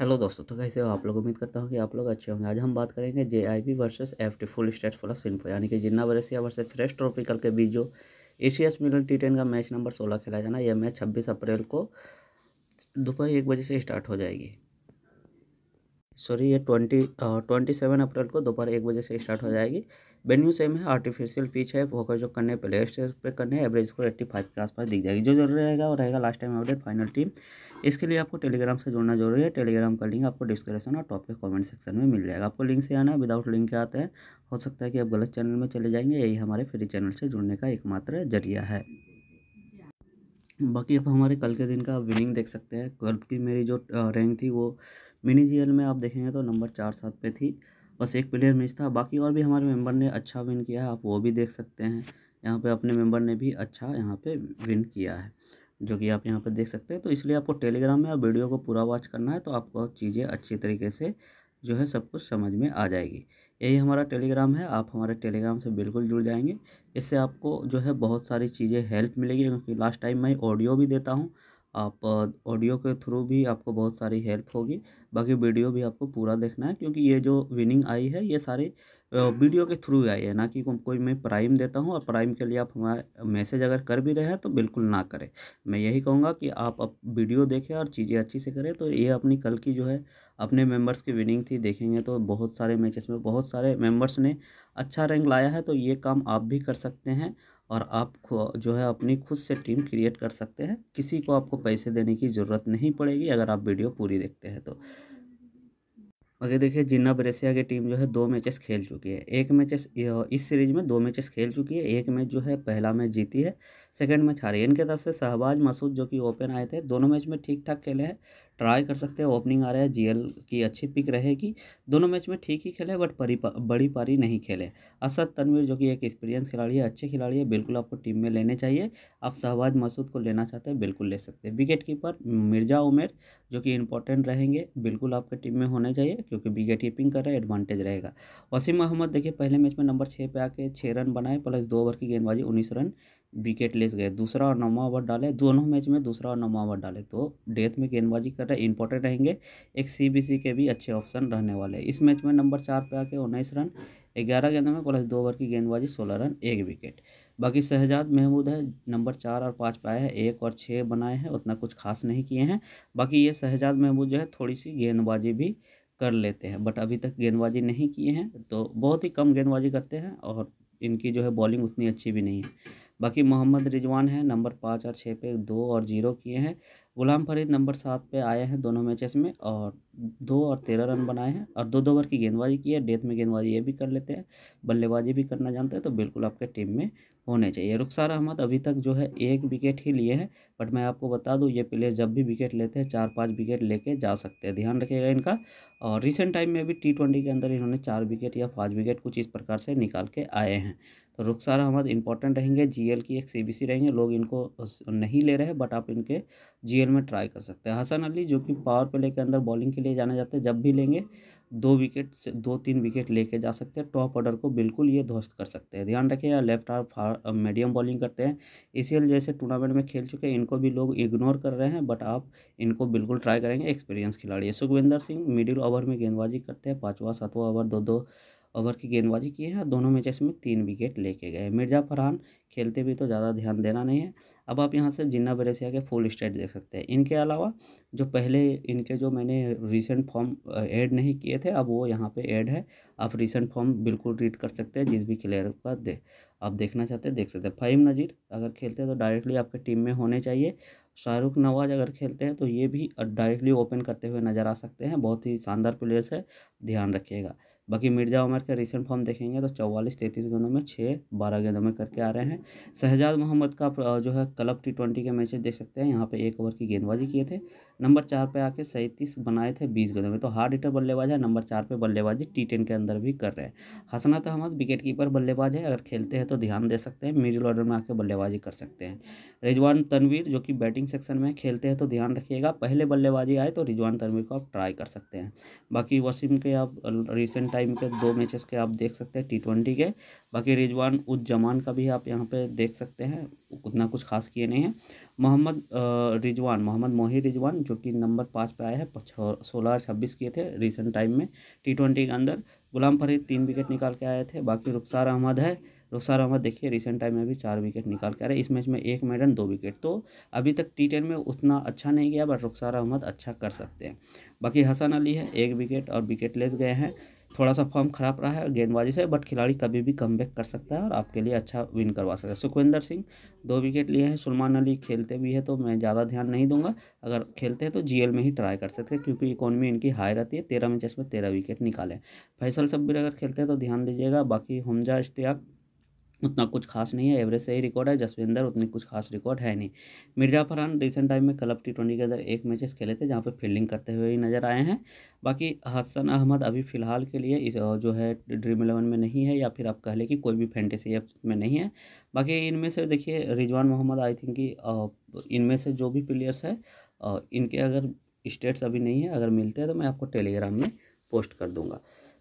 hello दोस्तों तो कैसे हो आप लोग उम्मीद करता हूँ कि आप लोग अच्छे होंगे आज हम बात करेंगे J I B versus F T full state plus info यानी कि जिन्ना वरेसिया वर्सेज फ्रेश ट्रॉफी करके बीच जो एशियस मिलन टी टेन का मैच नंबर सोलह खेला जाना यह मैच छब्बीस अप्रैल को दोपहर एक बजे से स्टार्ट हो जाएगी सॉरी ये ट्वेंटी ट्वेंटी सेवन अप्रैल को दोपहर एक बजे से स्टार्ट हो जाएगी वेन्यू सेम है आर्टिफिशियल पिच है वो जो करने प्ले स्टेज पर करने एवरेज को एट्टी फाइव के आसपास दिख जाएगी जो जरूरी रहेगा वो रहेगा last time update final team इसके लिए आपको टेलीग्राम से जुड़ना जरूरी है टेलीग्राम का लिंक आपको डिस्क्रिप्शन और टॉप के कमेंट सेक्शन में मिल जाएगा आपको लिंक से आना है विदाउट लिंक के आते हैं हो सकता है कि आप गलत चैनल में चले जाएंगे यही हमारे फ्री चैनल से जुड़ने का एकमात्र जरिया है बाकी आप हमारे कल के दिन का विनिंग देख सकते हैं कल की मेरी जो रैंक थी वो मिनी जी में आप देखेंगे तो नंबर चार सात पे थी बस एक प्लेयर मिस था बाकी और भी हमारे मेंबर ने अच्छा विन किया है आप वो भी देख सकते हैं यहाँ पे अपने मेंबर ने भी अच्छा यहाँ पे विन किया है जो कि आप यहाँ पे देख सकते हैं तो इसलिए आपको टेलीग्राम में आप वीडियो को पूरा वॉच करना है तो आपको चीज़ें अच्छी तरीके से जो है सब कुछ समझ में आ जाएगी यही हमारा टेलीग्राम है आप हमारे टेलीग्राम से बिल्कुल जुड़ जाएंगे इससे आपको जो है बहुत सारी चीज़ें हेल्प मिलेगी क्योंकि लास्ट टाइम मैं ऑडियो भी देता हूँ आप ऑडियो के थ्रू भी आपको बहुत सारी हेल्प होगी बाकी वीडियो भी आपको पूरा देखना है क्योंकि ये जो विनिंग आई है ये सारी वीडियो के थ्रू आई है ना कि कोई मैं प्राइम देता हूँ और प्राइम के लिए आप हमारा मैसेज अगर कर भी रहे हैं तो बिल्कुल ना करें मैं यही कहूँगा कि आप अब वीडियो देखें और चीज़ें अच्छी से करें तो ये अपनी कल की जो है अपने मेंबर्स की विनिंग थी देखेंगे तो बहुत सारे मैचेस में बहुत सारे मेम्बर्स ने अच्छा रैंक लाया है तो ये काम आप भी कर सकते हैं और आप जो है अपनी खुद से टीम क्रिएट कर सकते हैं किसी को आपको पैसे देने की ज़रूरत नहीं पड़ेगी अगर आप वीडियो पूरी देखते हैं तो अगर देखिए जिन्ना ब्रेसिया की टीम जो है दो मैचेस खेल चुकी है एक मैचेस इस सीरीज में दो मैचेस खेल चुकी है एक मैच जो है पहला मैच जीती है सेकेंड मैच हारे इनके तरफ से शहबाज मसूद जो कि ओपन आए थे दोनों मैच में ठीक ठाक खेले हैं ट्राई कर सकते हैं ओपनिंग आ रहा है जीएल की अच्छी पिक रहेगी दोनों मैच में ठीक ही खेले बट परी पा, बड़ी पारी नहीं खेले असद तनवीर जो कि एक एक्सपीरियंस खिलाड़ी है अच्छे खिलाड़ी है बिल्कुल आपको टीम में लेने चाहिए आप शहबाज मसूद को लेना चाहते हैं बिल्कुल ले सकते हैं विकेट कीपर मिर्जा उमेर जो कि इंपॉर्टेंट रहेंगे बिल्कुल आपके टीम में होने चाहिए क्योंकि विकेट कीपिंग कर रहे एडवांटेज रहेगा वसीम अहमद देखिए पहले मैच में नंबर छः पे आके छः रन बनाए प्लस दो ओवर की गेंदबाजी उन्नीस रन विकेट लेस गए दूसरा और नौवा ओवर डाले दोनों मैच में दूसरा और नौवा ओवर डाले तो डेथ में गेंदबाजी कर रहे इंपॉर्टेंट रहेंगे एक सी के भी अच्छे ऑप्शन रहने वाले इस मैच में नंबर चार पे आके उन्नीस रन ग्यारह गेंदों में प्लस दो ओवर की गेंदबाजी सोलह रन एक विकेट बाकी शहजाद महमूद है नंबर चार और पाँच पाए हैं एक और छः बनाए हैं उतना कुछ खास नहीं किए हैं बाकी ये शहजाद महमूद जो है थोड़ी सी गेंदबाजी भी कर लेते हैं बट अभी तक गेंदबाजी नहीं किए हैं तो बहुत ही कम गेंदबाजी करते हैं और इनकी जो है बॉलिंग उतनी अच्छी भी नहीं है बाकी मोहम्मद रिजवान है नंबर पाँच और छः पे दो और जीरो किए हैं गुलाम फरीद नंबर सात पे आए हैं दोनों मैचेस में और दो और तेरह रन बनाए हैं और दो दो ओवर की गेंदबाजी की है डेथ में गेंदबाजी ये भी कर लेते हैं बल्लेबाजी भी करना जानते हैं तो बिल्कुल आपके टीम में होने चाहिए रुखसार अहमद अभी तक जो है एक विकेट ही लिए हैं बट मैं आपको बता दूं ये प्लेयर जब भी विकेट लेते हैं चार पाँच विकेट लेके जा सकते हैं ध्यान रखिएगा इनका और रिसेंट टाइम में भी टी ट्वेंटी के अंदर इन्होंने चार विकेट या पाँच विकेट कुछ इस प्रकार से निकाल के आए हैं तो रुखसार अहमद इंपॉर्टेंट रहेंगे जीएल की एक सीबीसी रहेंगे लोग इनको नहीं ले रहे हैं बट आप इनके जीएल में ट्राई कर सकते हैं हसन अली जो कि पावर प्ले के अंदर बॉलिंग के लिए जाने जाते हैं जब भी लेंगे दो विकेट से दो तीन विकेट लेके जा सकते हैं टॉप ऑर्डर को बिल्कुल ये ध्वस्त कर सकते हैं ध्यान रखिए लेफ्ट आर्म मीडियम बॉलिंग करते हैं इसीएल जैसे टूर्नामेंट में खेल चुके हैं इनको भी लोग इग्नोर कर रहे हैं बट आप इनको बिल्कुल ट्राई करेंगे एक्सपीरियंस खिलाड़ी है सुखविंदर सिंह मिडिल ओवर में गेंदबाजी करते हैं पाँचवा सातवा ओवर दो दो ओवर की गेंदबाजी की है दोनों मैचेस में तीन विकेट लेके गए मिर्जा फरहान खेलते भी तो ज़्यादा ध्यान देना नहीं है अब आप यहाँ से जिन्ना बरेसिया के फुल स्टेट देख सकते हैं इनके अलावा जो पहले इनके जो मैंने रिसेंट फॉर्म ऐड नहीं किए थे अब वो यहाँ पे ऐड है आप रिसेंट फॉर्म बिल्कुल रीड कर सकते हैं जिस भी क्लेयर का दे आप देखना चाहते हैं देख सकते हैं फ़हीम नज़ीर अगर खेलते हैं तो डायरेक्टली आपके टीम में होने चाहिए शाहरुख नवाज अगर खेलते हैं तो ये भी डायरेक्टली ओपन करते हुए नज़र आ सकते हैं बहुत ही शानदार प्लेयर्स है ध्यान रखिएगा बाकी मिर्जा उमर के रिसेंट फॉर्म देखेंगे तो चौवालीस तैंतीस गेंदों में छः बारह गेंदों में करके आ रहे हैं शहजाद मोहम्मद का जो है क्लब टी ट्वेंटी के मैचेज देख सकते हैं यहाँ पे एक ओवर की गेंदबाजी किए थे नंबर चार पे आके सैंतीस बनाए थे बीस गेंदों में तो हार्ड हिटर बल्लेबाज है नंबर चार पे बल्लेबाजी टी टेन के अंदर भी कर रहे हैं हसनत अहमद विकेट कीपर बल्लेबाज है अगर खेलते हैं तो ध्यान दे सकते हैं मिडिल ऑर्डर में आके बल्लेबाजी कर सकते हैं रिजवान तनवीर जो कि बैटिंग सेक्शन में खेलते हैं तो ध्यान रखिएगा पहले बल्लेबाजी आए तो रिजवान तनवीर को आप ट्राई कर सकते हैं बाकी वसीम के के आप रिसेंट टाइम के दो मैचेस के आप देख सकते हैं टी ट्वेंटी के बाकी रिजवान उज जमान का भी आप यहाँ पे देख सकते हैं उतना कुछ खास किए नहीं है मोहम्मद रिजवान मोहम्मद मोहिर रिजवान जो कि नंबर पाँच पे आए हैं सोलह छब्बीस किए थे रिसेंट टाइम में टी ट्वेंटी के अंदर गुलाम फरीद तीन विकेट निकाल के आए थे बाकी रुखसार अहमद है रुखसार अहमद देखिए रिसेंट टाइम में भी चार विकेट निकाल कर इस मैच में एक मैडन दो विकेट तो अभी तक टी टेन में उतना अच्छा नहीं गया बट रुखसार अहमद अच्छा कर सकते हैं बाकी हसन अली है एक विकेट और विकेट लेस गए हैं थोड़ा सा फॉर्म खराब रहा है गेंदबाजी से बट खिलाड़ी कभी भी कम कर सकता है और आपके लिए अच्छा विन करवा सकता है सुखविंदर सिंह दो विकेट लिए हैं सलमान अली खेलते भी है तो मैं ज़्यादा ध्यान नहीं दूंगा अगर खेलते हैं तो जीएल में ही ट्राई कर सकते हैं क्योंकि इकोनॉमी इनकी हाई रहती है तेरह मैचेस में तेरह विकेट निकाले फैसल सब्बीर अगर खेलते हैं तो ध्यान दीजिएगा बाकी हमजा इश्तियाक उतना कुछ खास नहीं है एवरेज से ही रिकॉर्ड है जसविंदर उतनी कुछ खास रिकॉर्ड है नहीं मिर्जा फरहान रिसेंट टाइम में क्लब टी ट्वेंटी के अंदर एक मैचेस खेले थे जहाँ पर फील्डिंग करते हुए ही नजर आए हैं बाकी हसन अहमद अभी फ़िलहाल के लिए इस जो है ड्रीम इलेवन में नहीं है या फिर आप कह लें कि कोई भी फैंटेसी एप में नहीं है बाकी इनमें से देखिए रिजवान मोहम्मद आई थिंक कि इनमें से जो भी प्लेयर्स है इनके अगर स्टेट्स अभी नहीं है अगर मिलते हैं तो मैं आपको टेलीग्राम में पोस्ट कर दूँगा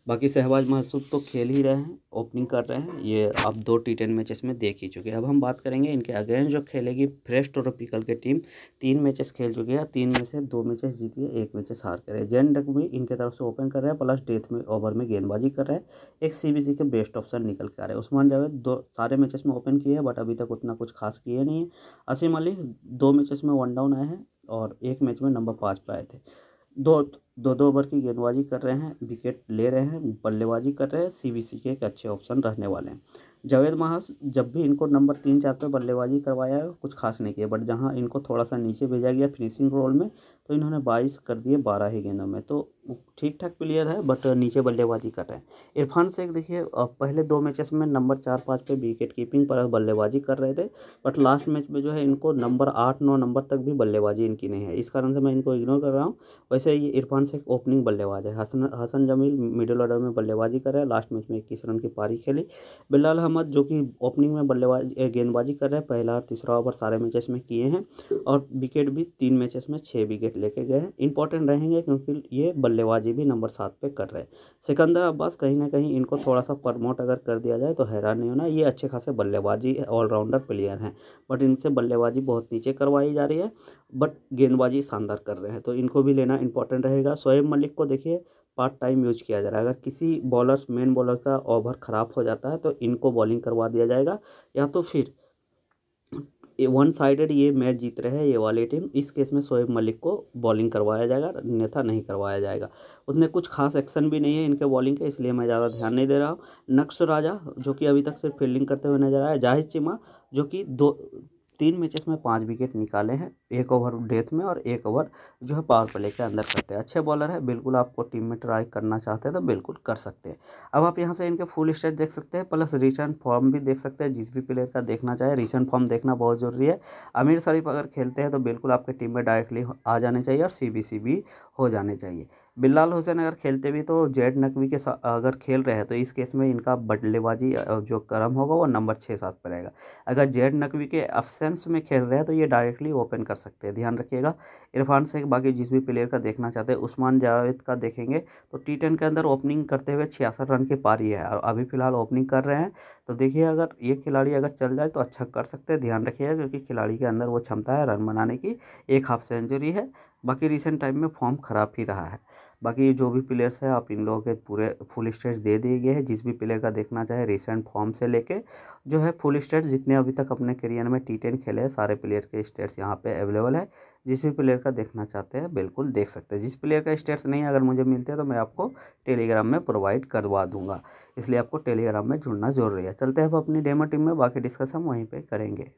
बाकी सहवाज महसूद तो खेल ही रहे हैं ओपनिंग कर रहे हैं ये आप दो टी टेन मैचेस में देख ही चुके हैं अब हम बात करेंगे इनके अगेंस्ट जो खेलेगी फ्रेश ट्रॉपिकल की टीम तीन मैचेस खेल चुकी है तीन में से दो मैचेस जीती है एक मैचेस हार कर रहे हैं जैन डक भी इनके तरफ से ओपन कर रहे हैं प्लस डेथ में ओवर में गेंदबाजी कर रहे हैं एक सी के बेस्ट ऑप्शन निकल के आ रहे हैं उस्मान जावेद दो सारे मैचेस में ओपन किए हैं बट अभी तक उतना कुछ खास किए नहीं है असीम अली दो मैचेस में वन डाउन आए हैं और एक मैच में नंबर पाँच पे आए थे दो दो दो ओवर की गेंदबाजी कर रहे हैं विकेट ले रहे हैं बल्लेबाजी कर रहे हैं सी के एक अच्छे ऑप्शन रहने वाले हैं जावेद महास जब भी इनको नंबर तीन चार पे बल्लेबाजी करवाया कुछ खास नहीं किया बट जहाँ इनको थोड़ा सा नीचे भेजा गया फिनिशिंग रोल में तो इन्होंने बाईस कर दिए बारह ही गेंदों में तो ठीक ठाक प्लेयर है बट नीचे बल्लेबाजी कर रहे हैं इरफान शेख देखिए पहले दो मैचेस में नंबर चार पाँच पे विकेट कीपिंग पर बल्लेबाजी कर रहे थे बट लास्ट मैच में जो है इनको नंबर आठ नौ नंबर तक भी बल्लेबाजी इनकी नहीं है इस कारण से मैं इनको इग्नोर कर रहा हूँ वैसे ये इरफान शेख ओपनिंग बल्लेबाज है हसन हसन जमील मिडिल ऑर्डर में बल्लेबाजी कर रहे है लास्ट मैच में इक्कीस रन की पारी खेली बिलाल अहमद जो कि ओपनिंग में बल्लेबाजी गेंदबाजी कर रहे हैं पहला और तीसरा ओवर सारे मैचेस में किए हैं और विकेट भी तीन मैचेस में छः विकेट लेके गए हैं इंपॉर्टेंट रहेंगे क्योंकि ये बल्लेबाजी भी नंबर सात पे कर रहे हैं सिकंदर अब्बास कहीं ना कहीं इनको थोड़ा सा प्रमोट अगर कर दिया जाए तो हैरान नहीं होना ये अच्छे खासे बल्लेबाजी ऑलराउंडर प्लेयर हैं बट इनसे बल्लेबाजी बहुत नीचे करवाई जा रही है बट गेंदबाजी शानदार कर रहे हैं तो इनको भी लेना इंपॉर्टेंट रहेगा शोएब मलिक को देखिए पार्ट टाइम यूज किया जा रहा है अगर किसी बॉलर मेन बॉलर का ओवर ख़राब हो जाता है तो इनको बॉलिंग करवा दिया जाएगा या तो फिर वन साइडेड ये मैच जीत रहे हैं ये वाली टीम इस केस में शोएब मलिक को बॉलिंग करवाया जाएगा अन्यथा नहीं करवाया जाएगा उतने कुछ खास एक्शन भी नहीं है इनके बॉलिंग के इसलिए मैं ज़्यादा ध्यान नहीं दे रहा हूँ नक्श राजा जो कि अभी तक सिर्फ फील्डिंग करते हुए नजर आया जाहिद चिमा जो कि दो तीन मैचेस में पाँच विकेट निकाले हैं एक ओवर डेथ में और एक ओवर जो है पावर प्ले के अंदर करते हैं अच्छे बॉलर है बिल्कुल आपको टीम में ट्राई करना चाहते हैं तो बिल्कुल कर सकते हैं अब आप यहाँ से इनके फुल स्टेट देख सकते हैं प्लस रिटर्न फॉर्म भी देख सकते हैं जिस भी प्लेयर का देखना चाहे रिसेंट फॉर्म देखना बहुत ज़रूरी है अमीर शरीफ अगर खेलते हैं तो बिल्कुल आपके टीम में डायरेक्टली आ जाने चाहिए और सी भी हो जाने चाहिए बिल्लाल हुसैन अगर खेलते भी तो जेड नकवी के साथ अगर खेल रहे हैं तो इस केस में इनका बल्लेबाजी जो क्रम होगा वो नंबर छः सात पर रहेगा अगर जेड नकवी के अफसेंस में खेल रहे हैं तो ये डायरेक्टली ओपन कर सकते हैं ध्यान रखिएगा इरफान शेख बाकी जिस भी प्लेयर का देखना चाहते हैं उस्मान जावेद का देखेंगे तो टी टेन के अंदर ओपनिंग करते हुए छियासठ रन की पारी है और अभी फिलहाल ओपनिंग कर रहे हैं तो देखिए अगर ये खिलाड़ी अगर चल जाए तो अच्छा कर सकते हैं ध्यान रखिएगा क्योंकि खिलाड़ी के अंदर वो क्षमता है रन बनाने की एक हाफ सेंचुरी है बाकी रिसेंट टाइम में फॉर्म ख़राब ही रहा है बाकी जो भी प्लेयर्स है आप इन लोगों के पूरे फुल स्टेट दे दिए गए हैं जिस भी प्लेयर का देखना चाहे रिसेंट फॉर्म से लेके जो है फुल स्टेट जितने अभी तक अपने करियर में टी टेन खेले हैं सारे प्लेयर के स्टेट्स यहाँ पे अवेलेबल है जिस भी प्लेयर का देखना चाहते हैं बिल्कुल देख सकते हैं जिस प्लेयर का स्टेट्स नहीं अगर मुझे मिलते हैं तो मैं आपको टेलीग्राम में प्रोवाइड करवा दूँगा इसलिए आपको टेलीग्राम में जुड़ना जरूरी है चलते हैं अब अपनी डेमो टीम में बाकी डिस्कस हम वहीं पर करेंगे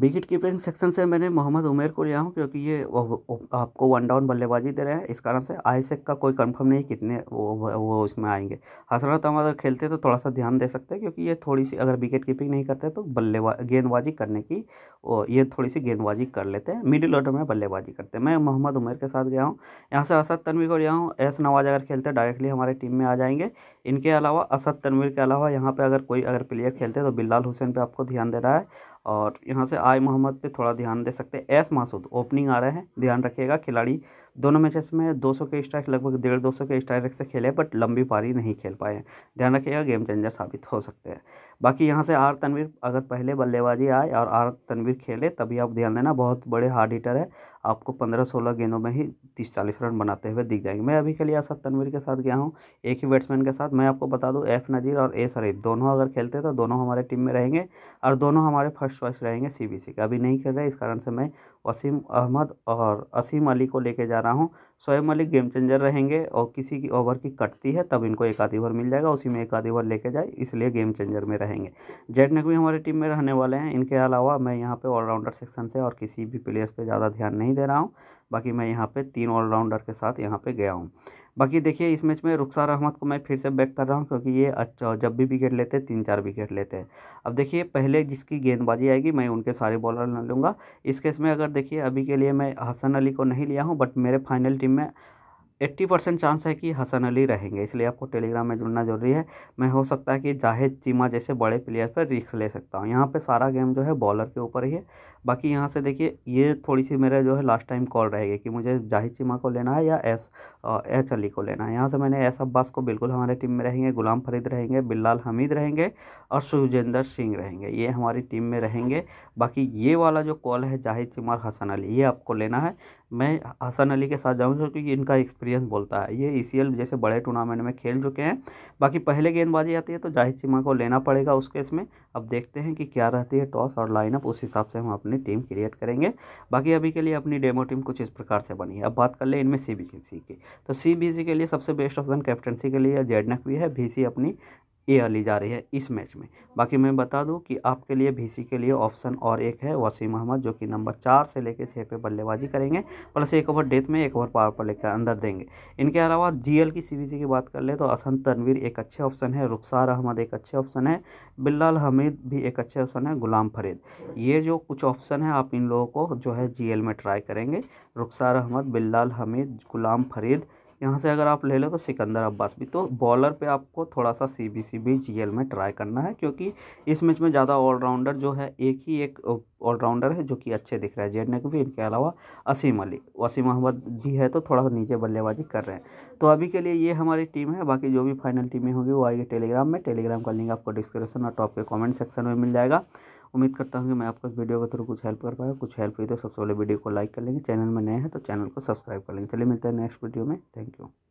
विकेट कीपिंग सेक्शन से मैंने मोहम्मद उमेर को लिया हूँ क्योंकि ये आपको वन डाउन बल्लेबाजी दे रहे हैं इस कारण से आईसेक का कोई कंफर्म नहीं कितने वो वो इसमें आएंगे हसरत हम अगर खेलते तो थोड़ा सा ध्यान दे सकते हैं क्योंकि ये थोड़ी सी अगर विकेट कीपिंग नहीं करते तो बल्लेबाज गेंदबाजी करने की ये थोड़ी सी गेंदबाजी कर लेते हैं मिडिल ऑर्डर में बल्लेबाजी करते हैं मैं मोहम्मद उमेर के साथ गया हूँ यहाँ से असद तनवीर को लिया हूँ एस नवाज अगर खेलते डायरेक्टली हमारे टीम में आ जाएंगे इनके अलावा असद तनवीर के अलावा यहाँ पर अगर कोई अगर प्लेयर खेलते तो बिल्लाल हुसैन पर आपको ध्यान दे रहा है और यहाँ से आई मोहम्मद पे थोड़ा ध्यान दे सकते हैं एस मासूद ओपनिंग आ रहे हैं ध्यान रखिएगा खिलाड़ी दोनों मैचेस में 200 के स्ट्राइक लगभग डेढ़ दो सौ के स्ट्राइक से खेले बट लंबी पारी नहीं खेल पाए ध्यान रखिएगा गेम चेंजर साबित हो सकते हैं बाकी यहाँ से आर तनवीर अगर पहले बल्लेबाजी आए और आर तनवीर खेले तभी आप ध्यान देना बहुत बड़े हार्ड हीटर है आपको पंद्रह सोलह गेंदों में ही तीस चालीस रन बनाते हुए दिख जाएंगे मैं अभी के लिए असद तनवीर के साथ गया हूँ एक ही बैट्समैन के साथ मैं आपको बता दूँ एफ नज़ीर और ए शरीफ दोनों अगर खेलते तो दोनों हमारे टीम में रहेंगे और दोनों हमारे फर्स्ट चॉइस रहेंगे सी के अभी नहीं खेल रहे इस कारण से मैं वसीम अहमद और असीम अली को लेके जा रहा हूँ शोएब मलिक गेम चेंजर रहेंगे और किसी की ओवर की कटती है तब इनको एक आधी ओवर मिल जाएगा उसी में एक आधी ओवर लेके जाए इसलिए गेम चेंजर में रहेंगे जेड नेक भी हमारी टीम में रहने वाले हैं इनके अलावा मैं यहाँ पे ऑलराउंडर सेक्शन से और किसी भी प्लेयर्स पे ज़्यादा ध्यान नहीं दे रहा हूँ बाकी मैं यहाँ पे तीन ऑलराउंडर के साथ यहाँ पे गया हूँ बाकी देखिए इस मैच में रुखसार अहमद को मैं फिर से बैक कर रहा हूँ क्योंकि ये अच्छा जब भी विकेट लेते हैं तीन चार विकेट लेते हैं अब देखिए पहले जिसकी गेंदबाजी आएगी मैं उनके सारे बॉलर न लूँगा इस केस में अगर देखिए अभी के लिए मैं हसन अली को नहीं लिया हूँ बट मेरे फाइनल टीम में एट्टी परसेंट चांस है कि हसन अली रहेंगे इसलिए आपको टेलीग्राम में जुड़ना जरूरी है मैं हो सकता है कि जाहिद चीमा जैसे बड़े प्लेयर पर रिस्क ले सकता हूँ यहाँ पर सारा गेम जो है बॉलर के ऊपर ही है बाकी यहाँ से देखिए ये थोड़ी सी मेरा जो है लास्ट टाइम कॉल रहेगी कि मुझे जाहिद चीमा को लेना है या एस एच अली को लेना है यहाँ से मैंने एस अब्बास को बिल्कुल हमारे टीम में रहेंगे गुलाम फरीद रहेंगे बिल्लाल हमीद रहेंगे और सुजेंद्र सिंह रहेंगे ये हमारी टीम में रहेंगे बाकी ये वाला जो कॉल है जाहिद चीमा और हसन अली ये आपको लेना है मैं हसन अली के साथ जाऊँगा क्योंकि इनका एक्सपीरियंस बोलता है ये ई e जैसे बड़े टूर्नामेंट में खेल चुके हैं बाकी पहले गेंदबाजी आती है तो जाहिद चीमा को लेना पड़ेगा उस केस में अब देखते हैं कि क्या रहती है टॉस और लाइनअप उस हिसाब से हम अपनी टीम क्रिएट करेंगे बाकी अभी के लिए अपनी डेमो टीम कुछ इस प्रकार से बनी है अब बात कर ले इनमें सी की तो सी के लिए सबसे बेस्ट ऑप्शन कैप्टनसी के लिए जेडनक भी है भी अपनी एयर ली जा रही है इस मैच में बाकी मैं बता दूं कि आपके लिए भी के लिए ऑप्शन और एक है वसीम अहमद जो कि नंबर चार से लेकर छः पे बल्लेबाजी करेंगे प्लस एक ओवर डेथ में एक ओवर पावर पर लेकर अंदर देंगे इनके अलावा जीएल की सीबीसी की बात कर ले तो असंत तनवीर एक अच्छे ऑप्शन है रुखसार अहमद एक अच्छे ऑप्शन है बिल्ल हमीद भी एक अच्छे ऑप्शन है गुलाम फरीद ये जो कुछ ऑप्शन है आप इन लोगों को जो है जी में ट्राई करेंगे रुखसार अहमद बिल्ल हमीद गुलाम फरीद यहाँ से अगर आप ले लो तो सिकंदर अब्बास भी तो बॉलर पे आपको थोड़ा सा सी बी सी भी जी एल में ट्राई करना है क्योंकि इस मैच में ज़्यादा ऑलराउंडर जो है एक ही एक ऑलराउंडर है जो कि अच्छे दिख रहा है जेड नेक भी इनके अलावा असीम अली वसीम अहमद भी है तो थोड़ा सा नीचे बल्लेबाजी कर रहे हैं तो अभी के लिए ये हमारी टीम है बाकी जो भी फाइनल टीमें होगी वो आएगी टेलीग्राम में टेलीग्राम का लिंक आपको डिस्क्रिप्शन और टॉप के कॉमेंट सेक्शन में मिल जाएगा उम्मीद करता हूँ कि मैं आपको इस वीडियो के थ्रू कुछ हेल्प कर पाया कुछ हेल्प हुई तो सबसे पहले वीडियो को लाइक कर लेंगे चैनल में नए हैं तो चैनल को सब्सक्राइब कर लेंगे चलिए मिलते हैं नेक्स्ट वीडियो में थैंक यू